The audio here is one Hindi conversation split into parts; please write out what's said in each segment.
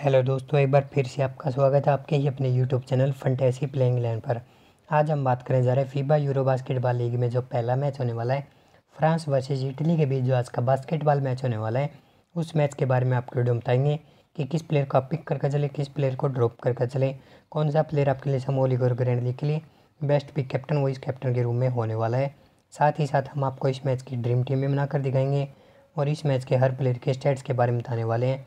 हेलो दोस्तों एक बार फिर से आपका स्वागत है आपके ही अपने YouTube channel fantasy playing land पर आज हम बात करें जा रहे फीबा यूरो बास्केटबॉल लीग में जो पहला मैच होने वाला है फ्रांस वर्सेज इटली के बीच जो आज का बास्केटबॉल मैच होने वाला है उस मैच के बारे में आपको वीडियो बताएंगे कि किस प्लेयर को आप पिक करके चले किस प्लेयर को ड्रॉप करके चले कौन सा प्लेयर आपके लिए समोलिग और ग्रैंड लीग के लिए बेस्ट पिक कैप्टन वो इस कैप्टन के रूम में होने वाला है साथ ही साथ हम आपको इस मैच की ड्रीम टीम में बनाकर दिखाएंगे और इस मैच के हर प्लेयर के स्टेट्स के बारे में बताने वाले हैं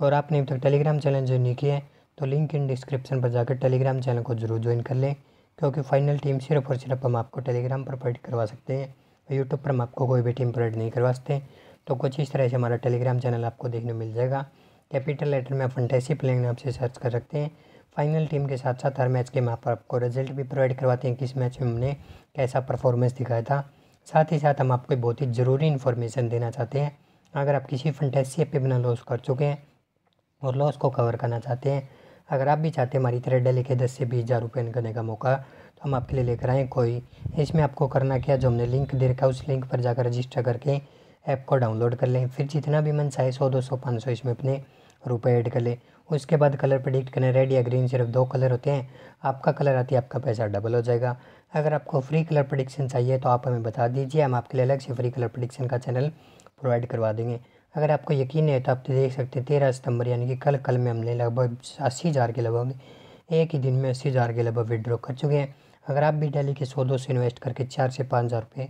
और आपने अभी तक टेलीग्राम चैनल ज्वाइन नहीं किया है तो लिंक इन डिस्क्रिप्शन पर जाकर टेलीग्राम चैनल को जरूर ज्वाइन कर लें क्योंकि फाइनल टीम सिर्फ और सिर्फ हम आपको टेलीग्राम पर प्रोवाइड करवा सकते हैं यूट्यूब पर हम आपको कोई भी टीम प्रोवाइड नहीं करवा सकते तो कुछ इस तरह से हमारा टेलीग्राम चैनल आपको देखने मिल जाएगा कैपिटल लेटर में आप फंटेसी प्लेंग नाम से सर्च कर सकते हैं फाइनल टीम के साथ साथ हर मैच के मैप पर आपको रिजल्ट भी प्रोवाइड करवाते हैं किस मैच में हमने कैसा परफॉर्मेंस दिखाया था साथ ही साथ हम आपको बहुत ही ज़रूरी इन्फॉर्मेशन देना चाहते हैं अगर आप किसी फंटेसी ऐप पे बिना लॉस कर चुके हैं और लॉस को कवर करना चाहते हैं अगर आप भी चाहते हैं हमारी तरह डेली के दस से बीस हज़ार रुपये इन करने का मौका तो हम आपके लिए लेकर आएँ कोई इसमें आपको करना क्या जो हमने लिंक दे रखा है उस लिंक पर जाकर रजिस्टर करके ऐप को डाउनलोड कर लें फिर जितना भी मन चाहे सौ दो सौ पाँच सौ इसमें अपने रुपये ऐड कर लें उसके बाद कलर प्रडिक्ट करें रेड या ग्रीन सिर्फ दो कलर होते हैं आपका कलर आती है आपका पैसा डबल हो जाएगा अगर आपको फ्री कलर प्रडिक्शन चाहिए तो आप हमें बता दीजिए हम आपके लिए अलग से फ्री कलर प्रडिक्शन का चैनल प्रोवाइड करवा देंगे अगर आपको यकीन है तो आप तो देख सकते हैं तेरह सितंबर यानी कि कल कल में हमने लगभग अस्सी हज़ार के लगभग एक ही दिन में अस्सी हज़ार के लगभग विड्रॉ कर चुके हैं अगर आप भी डेली के सौ दो से इन्वेस्ट करके चार से पाँच हज़ार रुपये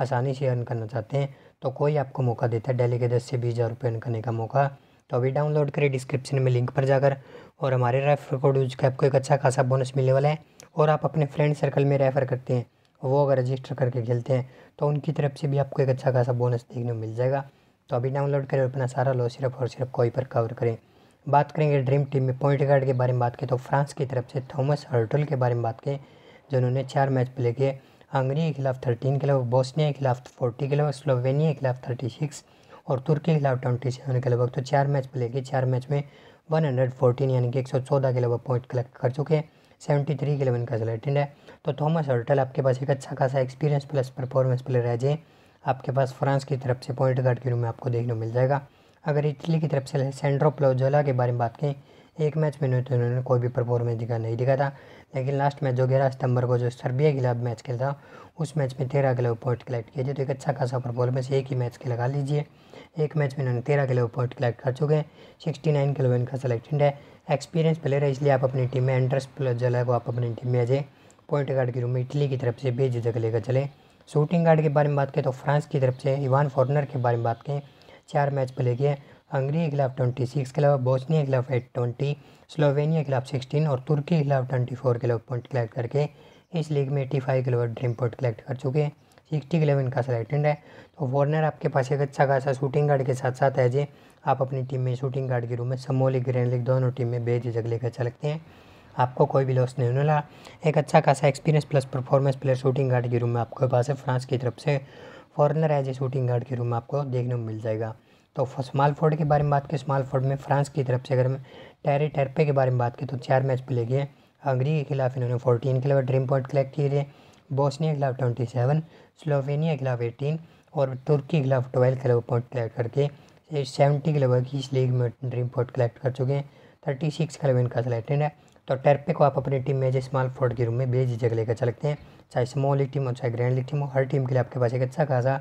आसानी से अर्न करना चाहते हैं तो कोई आपको मौका देता है डेली के दस से बीस हज़ार रुपये अर्न करने का मौका तो अभी डाउनलोड करें डिस्क्रिप्शन में लिंक पर जाकर और हमारे रेफर कोड यूज कर आपको एक अच्छा खासा बोनस मिलने वाला है और आप अपने फ्रेंड सर्कल में रेफ़र करते हैं वो अगर रजिस्टर करके खेलते हैं तो उनकी तरफ से भी आपको एक अच्छा खासा बोनस देखने को मिल जाएगा तो अभी डाउनलोड करें और अपना सारा लो सिर्फ और सिर्फ कोई पर कवर करें बात करेंगे ड्रीम टीम में पॉइंट गार्ड के बारे में बात की तो फ्रांस की तरफ से थॉमस हर्टल के बारे में बात की जिन्होंने चार मैच प्ले किए हंगरी के खिलाफ थर्टीन के लगभग बोस्निया के खिलाफ फोर्टी के लगभग स्लोवेनिया के खिलाफ थर्टी सिक्स और तुर्की के खिलाफ ट्वेंटी सेवन के लगभग तो चार मैच प्ले किए चार मैच में वन हंड्रेड फोर्टीन यानी कि एक सौ चौदह के लगभग पॉइंट कलेक्ट कर चुके हैं सेवेंटी थ्री के लगभग का सलेटेड है तो थॉमस हर्टल आपके पास एक अच्छा खासा एक्सपीरियंस प्लस परफॉर्मेंस प्लेयर है जी आपके पास फ्रांस की तरफ से पॉइंट गार्ड के रूप में आपको देखने को मिल जाएगा अगर इटली की तरफ से सेंड्रो प्लोजोला के बारे में बात करें एक मैच में तो उन्होंने कोई भी परफॉर्मेंस दिखा नहीं दिखा था लेकिन लास्ट मैच जो ग्यारह सितंबर को जो सर्बिया के खिलाफ मैच खेला था उस मैच में तेरह किलो पॉइंट कलेक्ट किए थे तो एक अच्छा खासा परफॉर्मेंस एक ही मैच के लगा लीजिए एक मैच में उन्होंने तेरह किलो पॉइंट कलेक्ट कर चुके हैं सिक्सटी नाइन किलो इनका सिलेक्शन है एक्सपीरियंस प्लेयर है इसलिए आप अपनी टीम में एंड्रेस प्लोजोला को आप अपनी टीम में अजय पॉइंट गार्ड के रूम में इटली की तरफ से बेझिझक लेकर चलें शूटिंग गार्ड के बारे में बात करें तो फ्रांस की तरफ से इवान फॉर्नर के बारे में बात करें चार मैच प्ले किए हंगरी के खिलाफ ट्वेंटी सिक्स के अलावा बोस्निया के खिलाफ एट ट्वेंटी स्लोवेनिया के खिलाफ सिक्सटीन और तुर्की के खिलाफ ट्वेंटी फोर के अलावा पॉइंट कलेक्ट करके इस लीग में एट्टी फाइव के अलावा ड्रीम पॉइंट कलेक्ट कर चुके हैं सिक्सटी के अलावा इनका सेलेक्टेड है तो फॉरनर आपके पास एक अच्छा खासा शूटिंग गार्ड के साथ साथ है जी आप अपनी टीम में शूटिंग गार्ड के रूम में समोली ग्रैंड लीग दोनों टीम में बेझिझक लेकर चलते हैं आपको कोई भी लॉस नहीं होने वाला एक अच्छा खासा experience plus performance player shooting guard के रूम में आपके पास है फ्रांस की तरफ से foreigner as a shooting guard के रूम में आपको देखने को मिल जाएगा तो स्मॉल फोर्ड के बारे में बात करें स्मॉल फोर्ड में फ्रांस की तरफ से अगर हम टेरी टेरपे के बारे में बात करें तो चार मैच प्ले किए हंगरी के खिलाफ इन्होंने फोर्टीन के खिलाफ ड्रीम पॉइंट कलेक्ट किए थे बोस्निया के खिलाफ ट्वेंटी सेवन स्लोवेनिया के खिलाफ एटीन और तुर्की के खिलाफ ट्वेल्व के पॉइंट कलेक्ट करके सेवेंटी के खिलाफ इस लीग में ड्रीम पॉइंट कलेक्ट कर चुके हैं थर्टी सिक्स का इनका सिलेक्टेड है तो टेरपे को आप अपनी टीम में जैसे स्मॉल फोर्ड के रूम में बेझिझक लेकर चलते हैं चाहे स्मॉल लीग टीम हो चाहे ग्रैंड लीग टीम हो हर टीम के लिए आपके पास एक अच्छा खासा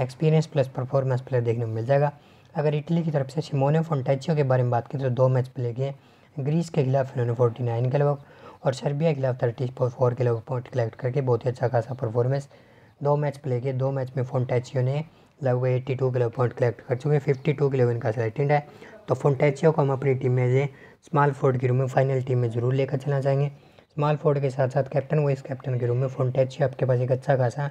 एक्सपीरियंस प्लस परफॉर्मेंस प्लेयर देखने को मिल जाएगा अगर इटली की तरफ से सिमोने फोनटैचियो के बारे में बात करें तो दो मैच प्ले किए ग्रीस के खिलाफ इन्होंने फोर्टी नाइन के लोग और सर्बिया के खिलाफ थर्टी फोर के लोग पॉइंट कलेक्ट करके बहुत ही अच्छा खासा परफॉर्मेंस दो मैच प्ले किए दो मैच में फोनटैचियो ने लगभग एट्टी टू के लोग पॉइंट कलेक्ट कर चुके हैं फिफ्टी टू के लोग इनका सेलेक्टेड है तो फोनटैचियो को हम अपनी टीम में स्मॉल फोर्ड के रूम में फाइनल टीम में जरूर लेकर चलना चाहेंगे स्मॉल फोर्ड के साथ साथ कैप्टन वाइस कैप्टन के रूम में फोनटेची आपके पास एक अच्छा खासा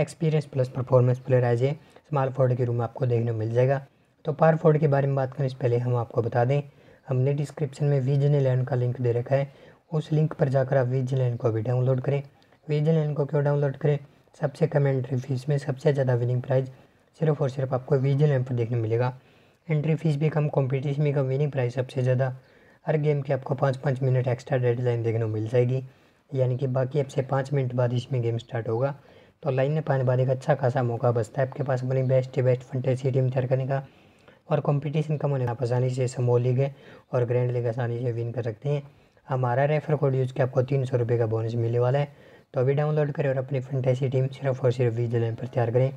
एक्सपीरियंस प्लस परफॉर्मेंस प्लेयर आज ए स्मॉल फोर्ड के रूम में आपको देखने मिल जाएगा तो पार फोर्ड के बारे में बात करें इससे पहले हम आपको बता दें हमने डिस्क्रिप्शन में लैंड का लिंक दे रखा है उस लिंक पर जाकर आप विजन को भी डाउनलोड करें लैंड को क्यों डाउनलोड करें सबसे कम एंट्री फीस में सबसे ज़्यादा विनिंग प्राइज़ सिर्फ और सिर्फ आपको विजन पर देखने मिलेगा एंट्री फीस भी कम कॉम्पिटिशन में कम विनिंग प्राइस सबसे ज़्यादा हर गेम के आपको पाँच पाँच मिनट एक्स्ट्रा डेड लाइन देखने को मिल जाएगी यानी कि बाकी आपसे पाँच मिनट बाद इसमें गेम स्टार्ट होगा तो लाइन में पाने बाद एक अच्छा खासा मौका बचता है आपके पास अपनी बेस्ट बेस्ट फंटेसी टीम तैयार करने का और कंपटीशन कम होने आप आसानी से समो लीग और ग्रैंड लीग आसानी से विन कर सकते हैं हमारा रेफर कोड यूज़ के आपको तीन सौ रुपये का बोनस मिलने वाला है तो अभी डाउनलोड करें और अपनी फंटेसी टीम सिर्फ और सिर्फ विज लाइन पर तैयार करें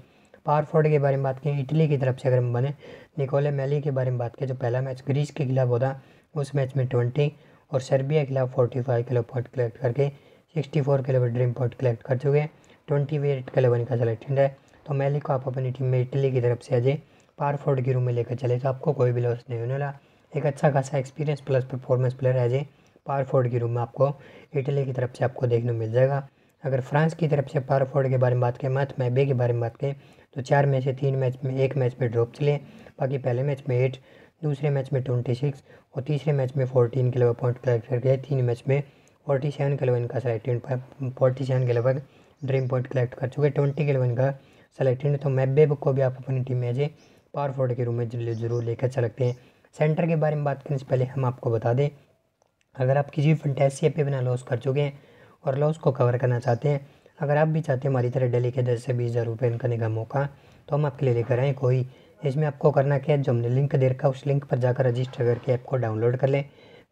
पावर फोर्ड के बारे में बात करें इटली की तरफ से अगर हम बने निकोले मैली के बारे में बात करें जो पहला मैच ग्रीस के खिलाफ होता उस मैच में ट्वेंटी और सर्बिया के खिलाफ forty five kilo point collect करके sixty four kilo dream point collect कर चुके हैं ट्वेंटी एट किलो का सिलेक्शन है तो मैली को आप अपनी टीम में इटली की तरफ से आज पार फोर्ड के रूम में लेकर चले तो आपको कोई भी लॉस नहीं होने वाला एक अच्छा खासा एक्सपीरियंस प्लस परफॉर्मेंस प्लेयर है जे पार फोर्ड के रूम में आपको इटली की तरफ से आपको देखने मिल जाएगा अगर फ्रांस की तरफ से पार फोर्ड के बारे में बात करें मैथ मैबे के बारे में बात करें तो चार में से तीन मैच में एक मैच में ड्रॉप चले बाकी पहले मैच में एट दूसरे मैच में ट्वेंटी सिक्स और तीसरे मैच में फोर्टीन के अलावा पॉइंट कलेक्ट कर गए तीन मैच में फोर्टी सेवन के अलावा इनका सेलेक्टेड फोर्टी सेवन के लगभग ड्रीम पॉइंट कलेक्ट कर चुके ट्वेंटी के अलावा इनका सेलेक्टेड तो मैबेब को भी आप अपनी टीम में एज ए पावर फोर्ड के रूम में जरूर लेकर चल सकते हैं सेंटर के बारे में बात करने से पहले हम आपको बता दें अगर आप किसी फंटेसी ऐप पे बिना लॉस कर चुके हैं और लॉस को कवर करना चाहते हैं अगर आप भी चाहते हैं हमारी तरह डेली के दस से बीस हज़ार रुपये इनकने का मौका तो हम आपके लिए लेकर आएँ कोई इसमें आपको करना क्या है जो हमने लिंक दे रखा है उस लिंक पर जाकर रजिस्टर करके ऐप को डाउनलोड कर लें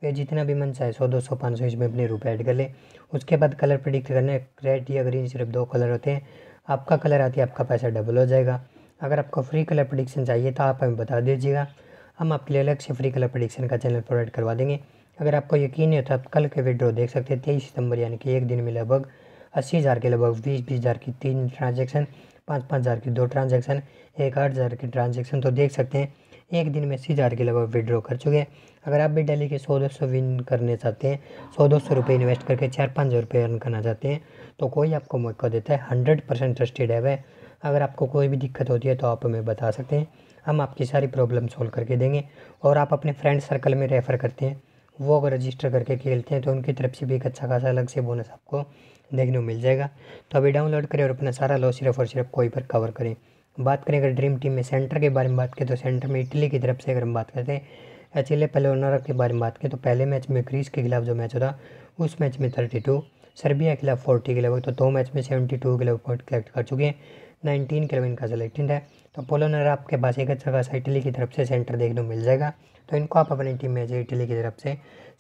फिर तो जितना भी मन चाहे सौ दो सौ पाँच सौ इसमें अपने रूप ऐड कर लें उसके बाद कलर प्रिडिक्ट करना है रेड या ग्रीन सिर्फ दो कलर होते हैं आपका कलर आती है आपका पैसा डबल हो जाएगा अगर आपको फ्री कलर प्रडिक्शन चाहिए तो आप हमें बता दीजिएगा हम आपके लिए अलग से फ्री कलर प्रडिक्शन का चैनल प्रोवाइड करवा देंगे अगर आपको यकीन नहीं होता आप कल के विड्रॉ देख सकते हैं तेईस सितंबर यानी कि एक दिन में लगभग अस्सी हज़ार के लगभग बीस बीस हज़ार की तीन ट्रांजेक्शन पाँच पाँच हज़ार की दो ट्रांजैक्शन एक आठ हज़ार की ट्रांजैक्शन तो देख सकते हैं एक दिन में अस्सी हज़ार के लगभग विड्रॉ कर चुके हैं अगर आप भी डेली के सौ दो सौ विन करने चाहते हैं सौ दो सौ रुपये इन्वेस्ट करके चार पाँच हज़ार रुपये अर्न करना चाहते हैं तो कोई आपको मौका देता है हंड्रेड परसेंट ट्रस्टेड है वह अगर आपको कोई भी दिक्कत होती है तो आप हमें बता सकते हैं हम आपकी सारी प्रॉब्लम सॉल्व करके देंगे और आप अपने फ्रेंड सर्कल में रेफ़र करते हैं वो अगर रजिस्टर करके खेलते हैं तो उनकी तरफ से भी एक अच्छा खासा अलग से बोनस आपको देखने को मिल जाएगा तो अभी डाउनलोड करें और अपना सारा लॉ सिर्फ और सिर्फ कोई पर कवर करें बात करें अगर ड्रीम टीम में सेंटर के बारे में बात करें तो सेंटर में इटली की तरफ से अगर हम बात करते हैं अचिले पेलोनारा के बारे में बात करें तो पहले मैच में ग्रीस के खिलाफ जो मैच होता उस मैच में थर्टी टू सर्बिया के खिलाफ फोर्टी के लगभग तो दो मैच में सेवेंटी टू के लगभग पॉइंट कलेक्ट कर चुके हैं नाइनटीन के लगभग इनका सेलेक्टेड है तो पोलोनर आपके पास एक अच्छा खासा इटली की तरफ से सेंटर देखने को मिल जाएगा तो इनको आप अपनी टीम में इटली की तरफ से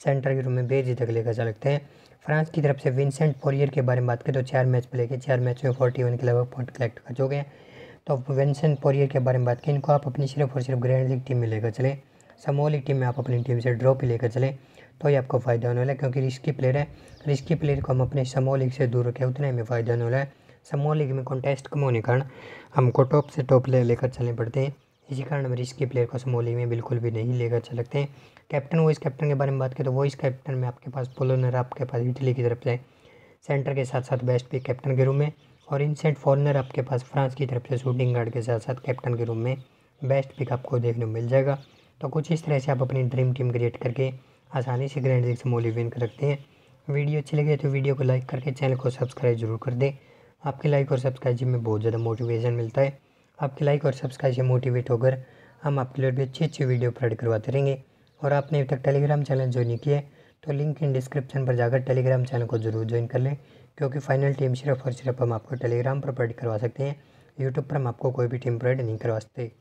सेंटर के रूप में बेजी तक लेकर जा सकते हैं फ्रांस की तरफ से विंसेंट फोरियर के बारे में बात करें तो चार मैच प्ले के चार मैच में फोर्टी वन के लगभग पॉइंट कलेक्ट कर चुके हैं तो विंसेंट फोरियर के बारे में बात करें इनको आप अपनी सिर्फ और सिर्फ ग्रैंड लीग टीम में लेकर चलें समूह लीग टीम में आप अपनी टीम से ड्रॉप ही लेकर चलें तो ये आपको फ़ायदा होने वाला है क्योंकि रिस्की प्लेयर है रिस्की प्लेयर को हम अपने समूह लीग से दूर रखें उतना हमें फ़ायदा होने वाला है समूह लीग में कॉन्टेस्ट कम होने के कारण हमको टॉप से टॉप लेकर चलने पड़ते हैं इसी कारण हम रिस्की प्लेयर को समोली में बिल्कुल भी नहीं लेकर चल सकते हैं कैप्टन वॉइस कैप्टन के बारे में बात करें तो वॉइस कैप्टन में आपके पास पोलोनर आपके पास इटली की तरफ से सेंटर के साथ साथ बेस्ट भी कैप्टन के रूम में और इनसेंट फॉरनर आपके पास फ्रांस की तरफ से शूटिंग गार्ड के साथ साथ कैप्टन के रूम में बेस्ट पिक आपको देखने को मिल जाएगा तो कुछ इस तरह से आप अपनी ड्रीम टीम क्रिएट करके आसानी से ग्रैंड लीग समोली विन कर सकते हैं वीडियो अच्छी लगे तो वीडियो को लाइक करके चैनल को सब्सक्राइब जरूर कर दें आपके लाइक और सब्सक्राइब जी में बहुत ज़्यादा मोटिवेशन मिलता है आपके लाइक और सब्सक्राइब से मोटिवेट होकर हम आपके लिए भी अच्छी अच्छी वीडियो अपलोड करवाते रहेंगे और आपने अभी तक टेलीग्राम चैनल ज्वाइन नहीं किया तो लिंक इन डिस्क्रिप्शन पर जाकर टेलीग्राम चैनल को जरूर ज्वाइन कर लें क्योंकि फाइनल टीम सिर्फ और सिर्फ हम आपको टेलीग्राम पर प्रोवाइड करवा सकते हैं यूट्यूब पर हम आपको कोई भी टीम प्रोवाइड नहीं करवा सकते